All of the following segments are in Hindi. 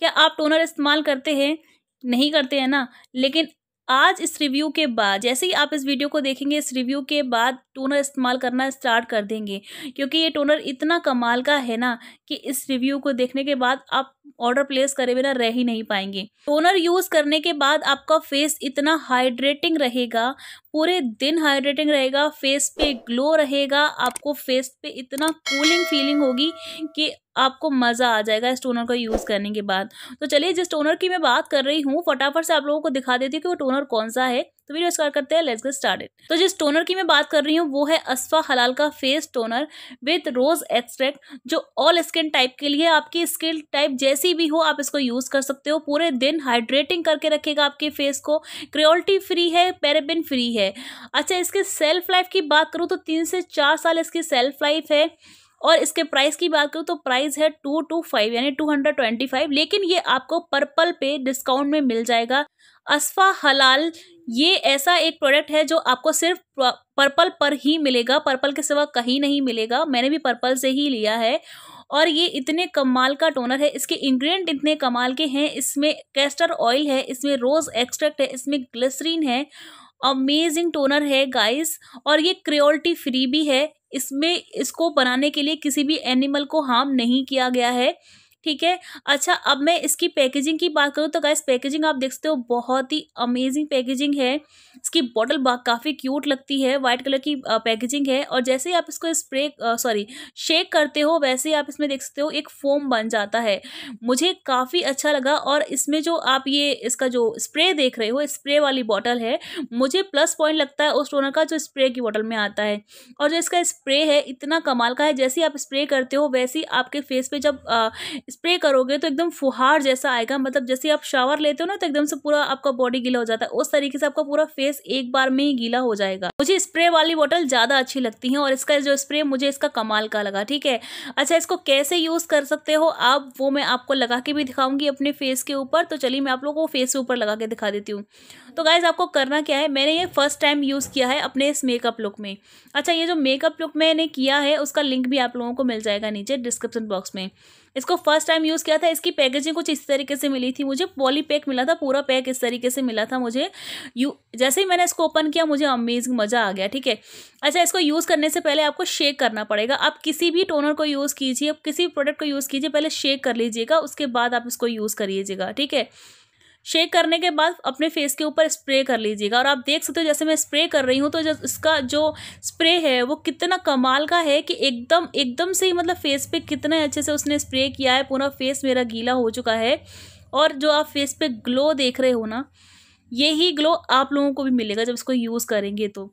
क्या आप टोनर इस्तेमाल करते हैं नहीं करते हैं ना लेकिन आज इस रिव्यू के बाद जैसे ही आप इस वीडियो को देखेंगे इस रिव्यू के बाद टोनर इस्तेमाल करना स्टार्ट कर देंगे क्योंकि ये टोनर इतना कमाल का है ना कि इस रिव्यू को देखने के बाद आप ऑर्डर प्लेस करे बिना रह ही नहीं पाएंगे टोनर यूज़ करने के बाद आपका फेस इतना हाइड्रेटिंग रहेगा पूरे दिन हाइड्रेटिंग रहेगा फेस पे ग्लो रहेगा आपको फेस पे इतना कूलिंग फीलिंग होगी कि आपको मज़ा आ जाएगा इस टोनर को यूज़ करने के बाद तो चलिए जिस टोनर की मैं बात कर रही हूँ फटाफट से आप लोगों को दिखा देती हूँ कि वो टोनर कौन सा है तो वीडियो स्टार्ट करते हैं लेट्स गेट स्टार्टेड तो जिस टोनर की मैं बात कर रही हूँ वो है अस्फा हलाल का face toner with rose extract जो ऑल स्किन टाइप के लिए आपकी स्किन टाइप जैसी भी हो आप इसको यूज कर सकते हो पूरे दिन हाइड्रेटिंग करके रखेगा आपके फेस को क्रियोल्टी फ्री है पेरेबिन फ्री है अच्छा इसके सेल्फ लाइफ की बात करूँ तो तीन से चार साल इसकी सेल्फ लाइफ है और इसके प्राइस की बात करूँ तो प्राइस है टू टू फाइव यानी टू हंड्रेड ट्वेंटी फाइव लेकिन ये आपको पर्पल पे डिस्काउंट में मिल जाएगा असफ़ा हलाल ये ऐसा एक प्रोडक्ट है जो आपको सिर्फ पर्पल पर ही मिलेगा पर्पल के सिवा कहीं नहीं मिलेगा मैंने भी पर्पल से ही लिया है और ये इतने कमाल का टोनर है इसके इंग्रेडिएंट इतने कमाल के हैं इसमें कैस्टर ऑयल है इसमें रोज़ एक्सट्रैक्ट है इसमें ग्लिसरीन है अमेजिंग टोनर है गाइस और ये क्रियोल्टी फ्री भी है इसमें इसको बनाने के लिए किसी भी एनिमल को हार्म नहीं किया गया है ठीक है अच्छा अब मैं इसकी पैकेजिंग की बात करूँ तो गैस पैकेजिंग आप देख सकते हो बहुत ही अमेजिंग पैकेजिंग है इसकी बॉटल काफ़ी क्यूट लगती है वाइट कलर की पैकेजिंग है और जैसे ही आप इसको स्प्रे सॉरी शेक करते हो वैसे ही आप इसमें देख सकते हो एक फोम बन जाता है मुझे काफ़ी अच्छा लगा और इसमें जो आप ये इसका जो स्प्रे देख रहे हो स्प्रे वाली बॉटल है मुझे प्लस पॉइंट लगता है उस टोनर का जो स्प्रे की बॉटल में आता है और जो इसका स्प्रे है इतना कमाल का है जैसे ही आप स्प्रे करते हो वैसे ही आपके फेस पे जब स्प्रे करोगे तो एकदम फुहार जैसा आएगा मतलब जैसे आप शावर लेते हो ना तो एकदम से पूरा आपका बॉडी गीला हो जाता है उस तरीके से आपका पूरा फेस एक बार में ही गीला हो जाएगा मुझे स्प्रे वाली बॉटल ज़्यादा अच्छी लगती है और इसका जो स्प्रे मुझे इसका कमाल का लगा ठीक है अच्छा इसको कैसे यूज़ कर सकते हो आप वो मैं आपको लगा के भी दिखाऊंगी अपने फेस के ऊपर तो चलिए मैं आप लोगों को फेस के ऊपर लगा के दिखा देती हूँ तो गाइज़ आपको करना क्या है मैंने ये फर्स्ट टाइम यूज़ किया है अपने इस मेकअप लुक में अच्छा ये जो मेकअप लुक मैंने किया है उसका लिंक भी आप लोगों को मिल जाएगा नीचे डिस्क्रिप्शन बॉक्स में इसको फर्स्ट टाइम यूज़ किया था इसकी पैकेजिंग कुछ इस तरीके से मिली थी मुझे पॉली पैक मिला था पूरा पैक इस तरीके से मिला था मुझे यू जैसे ही मैंने इसको ओपन किया मुझे अमेजिंग मज़ा आ गया ठीक है अच्छा इसको यूज़ करने से पहले आपको शेक करना पड़ेगा आप किसी भी टोनर को यूज़ कीजिए किसी भी प्रोडक्ट को यूज़ कीजिए पहले शेक कर लीजिएगा उसके बाद आप इसको यूज़ करिएगा ठीक है शेक करने के बाद अपने फेस के ऊपर स्प्रे कर लीजिएगा और आप देख सकते हो जैसे मैं स्प्रे कर रही हूँ तो जो इसका जो स्प्रे है वो कितना कमाल का है कि एकदम एकदम से ही मतलब फेस पे कितने अच्छे से उसने स्प्रे किया है पूरा फेस मेरा गीला हो चुका है और जो आप फेस पे ग्लो देख रहे हो ना यही ग्लो आप लोगों को भी मिलेगा जब इसको यूज़ करेंगे तो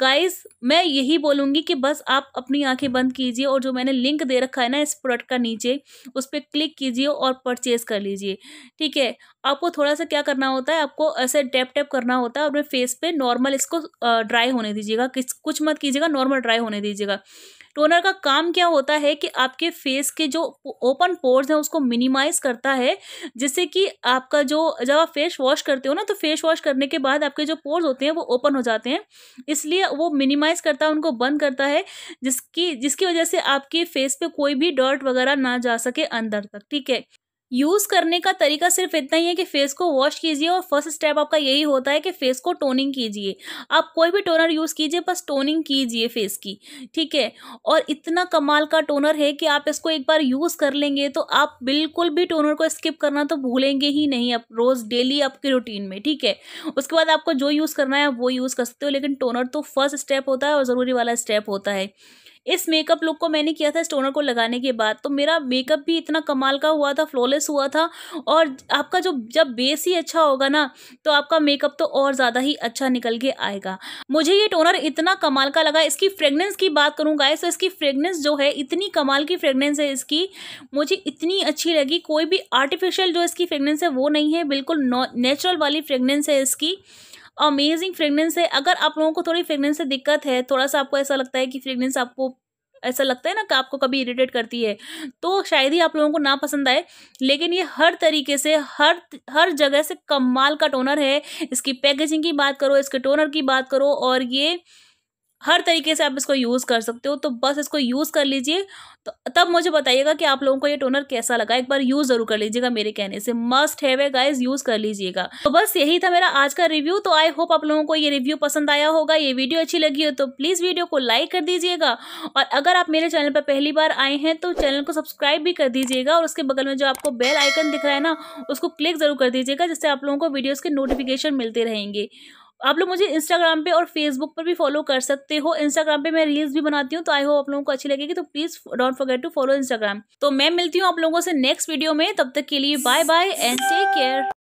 गाइस मैं यही बोलूँगी कि बस आप अपनी आंखें बंद कीजिए और जो मैंने लिंक दे रखा है ना इस प्रोडक्ट का नीचे उस पर क्लिक कीजिए और परचेज़ कर लीजिए ठीक है आपको थोड़ा सा क्या करना होता है आपको ऐसे टैप टैप करना होता है अपने फेस पे नॉर्मल इसको ड्राई होने दीजिएगा किस कुछ मत कीजिएगा नॉर्मल ड्राई होने दीजिएगा टोनर का काम क्या होता है कि आपके फेस के जो ओपन पोर्स हैं उसको मिनिमाइज करता है जिससे कि आपका जो जब आप फेस वॉश करते हो ना तो फेस वॉश करने के बाद आपके जो पोर्स होते हैं वो ओपन हो जाते हैं इसलिए वो मिनिमाइज करता है उनको बंद करता है जिसकी जिसकी वजह से आपके फेस पे कोई भी डर्ट वगैरह ना जा सके अंदर तक ठीक है यूज़ करने का तरीका सिर्फ इतना ही है कि फेस को वॉश कीजिए और फर्स्ट स्टेप आपका यही होता है कि फेस को टोनिंग कीजिए आप कोई भी टोनर यूज़ कीजिए बस टोनिंग कीजिए फेस की ठीक है और इतना कमाल का टोनर है कि आप इसको एक बार यूज़ कर लेंगे तो आप बिल्कुल भी टोनर को स्किप करना तो भूलेंगे ही नहीं आप रोज़ डेली आपकी रूटीन में ठीक है उसके बाद आपको जो यूज़ करना है आप वो यूज़ कर सकते हो लेकिन टोनर तो फर्स्ट स्टेप होता है और ज़रूरी वाला स्टेप होता है इस मेकअप लुक को मैंने किया था इस टोनर को लगाने के बाद तो मेरा मेकअप भी इतना कमाल का हुआ था फ्लॉलेस हुआ था और आपका जो जब बेस ही अच्छा होगा ना तो आपका मेकअप तो और ज़्यादा ही अच्छा निकल के आएगा मुझे ये टोनर इतना कमाल का लगा इसकी फ्रेगनेंस की बात करूँ तो इसकी फ्रेगनेंस जो है इतनी कमाल की फ्रेगनेंस है इसकी मुझे इतनी अच्छी लगी कोई भी आर्टिफिशियल जो इसकी फ्रेगनेंस है वो नहीं है बिल्कुल नेचुरल वाली फ्रेगनेंस है इसकी अमेजिंग फ्रेगनेंस है अगर आप लोगों को थोड़ी फ्रेगनेंस से दिक्कत है थोड़ा सा आपको ऐसा लगता है कि फ्रेगनेंस आपको ऐसा लगता है ना कि आपको कभी इरीटेट करती है तो शायद ही आप लोगों को ना पसंद आए लेकिन ये हर तरीके से हर हर जगह से कमाल का टोनर है इसकी पैकेजिंग की बात करो इसके टोनर की बात करो और ये हर तरीके से आप इसको यूज़ कर सकते हो तो बस इसको यूज़ कर लीजिए तो तब मुझे बताइएगा कि आप लोगों को ये टोनर कैसा लगा एक बार यूज़ ज़रूर कर लीजिएगा मेरे कहने से मस्ट हैव है गाइज यूज़ कर लीजिएगा तो बस यही था मेरा आज का रिव्यू तो आई होप आप लोगों को ये रिव्यू पसंद आया होगा ये वीडियो अच्छी लगी हो तो प्लीज़ वीडियो को लाइक कर दीजिएगा और अगर आप मेरे चैनल पर पहली बार आए हैं तो चैनल को सब्सक्राइब भी कर दीजिएगा और उसके बगल में जो आपको बेल आइकन दिख रहा है ना उसको क्लिक ज़रूर कर दीजिएगा जिससे आप लोगों को वीडियोज़ के नोटिफिकेशन मिलते रहेंगे आप लोग मुझे इंस्टाग्राम पे और फेसबुक पर भी फॉलो कर सकते हो इंस्टाग्राम पे मैं रील्स भी बनाती हूँ तो आई होप आप लोगों को अच्छी लगेगी तो please don't forget to follow Instagram तो मैं मिलती हूँ आप लोगों से नेक्स्ट वीडियो में तब तक के लिए bye bye and take care